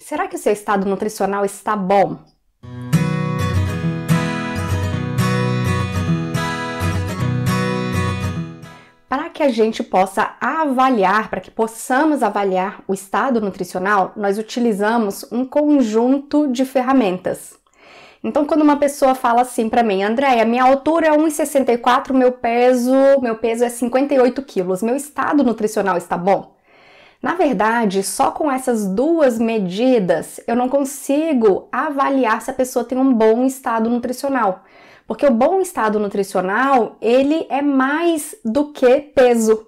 Será que o seu estado nutricional está bom? Para que a gente possa avaliar, para que possamos avaliar o estado nutricional, nós utilizamos um conjunto de ferramentas. Então, quando uma pessoa fala assim para mim, Andréia, minha altura é 1,64, meu peso, meu peso é 58 quilos, meu estado nutricional está bom? Na verdade, só com essas duas medidas eu não consigo avaliar se a pessoa tem um bom estado nutricional. Porque o bom estado nutricional, ele é mais do que peso.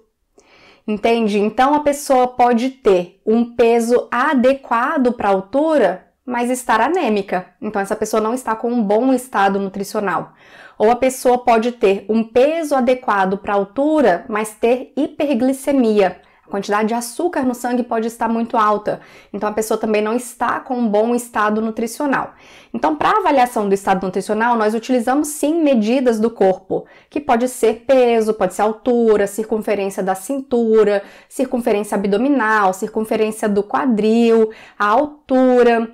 Entende? Então a pessoa pode ter um peso adequado para a altura, mas estar anêmica. Então essa pessoa não está com um bom estado nutricional. Ou a pessoa pode ter um peso adequado para a altura, mas ter hiperglicemia a quantidade de açúcar no sangue pode estar muito alta, então a pessoa também não está com um bom estado nutricional. Então, para avaliação do estado nutricional, nós utilizamos sim medidas do corpo, que pode ser peso, pode ser altura, circunferência da cintura, circunferência abdominal, circunferência do quadril, a altura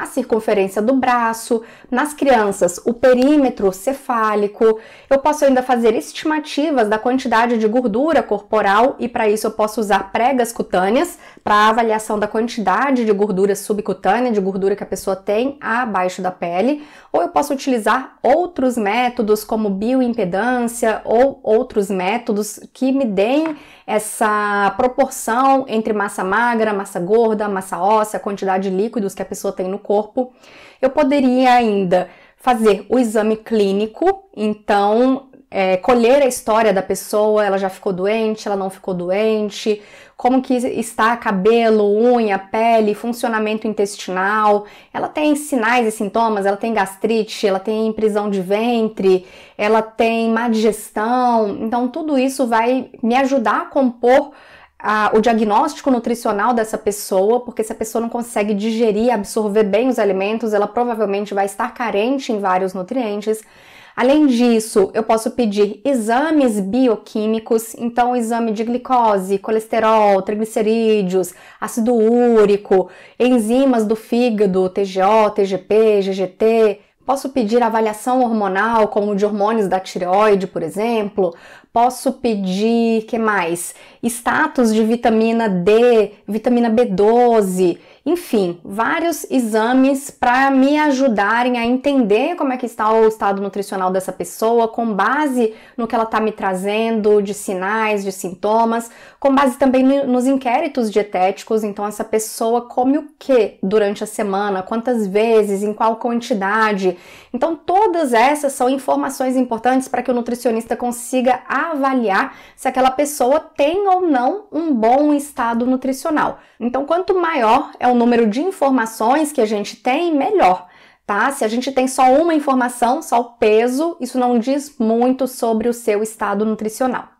a circunferência do braço, nas crianças, o perímetro cefálico. Eu posso ainda fazer estimativas da quantidade de gordura corporal e para isso eu posso usar pregas cutâneas para avaliação da quantidade de gordura subcutânea, de gordura que a pessoa tem abaixo da pele, ou eu posso utilizar outros métodos como bioimpedância ou outros métodos que me deem essa proporção entre massa magra, massa gorda, massa óssea, quantidade de líquidos que a pessoa tem no corpo corpo. Eu poderia ainda fazer o exame clínico, então é, colher a história da pessoa, ela já ficou doente, ela não ficou doente, como que está cabelo, unha, pele, funcionamento intestinal, ela tem sinais e sintomas, ela tem gastrite, ela tem prisão de ventre, ela tem má digestão, então tudo isso vai me ajudar a compor a, o diagnóstico nutricional dessa pessoa, porque se a pessoa não consegue digerir, absorver bem os alimentos, ela provavelmente vai estar carente em vários nutrientes. Além disso, eu posso pedir exames bioquímicos, então exame de glicose, colesterol, triglicerídeos, ácido úrico, enzimas do fígado, TGO, TGP, GGT, Posso pedir avaliação hormonal, como de hormônios da tireoide, por exemplo. Posso pedir, que mais? Status de vitamina D, vitamina B12, enfim, vários exames para me ajudarem a entender como é que está o estado nutricional dessa pessoa, com base no que ela está me trazendo de sinais, de sintomas, com base também nos inquéritos dietéticos. Então, essa pessoa come o que durante a semana, quantas vezes, em qual quantidade. Então, todas essas são informações importantes para que o nutricionista consiga avaliar se aquela pessoa tem ou não um bom estado nutricional. Então, quanto maior é o número de informações que a gente tem, melhor. Tá? Se a gente tem só uma informação, só o peso, isso não diz muito sobre o seu estado nutricional.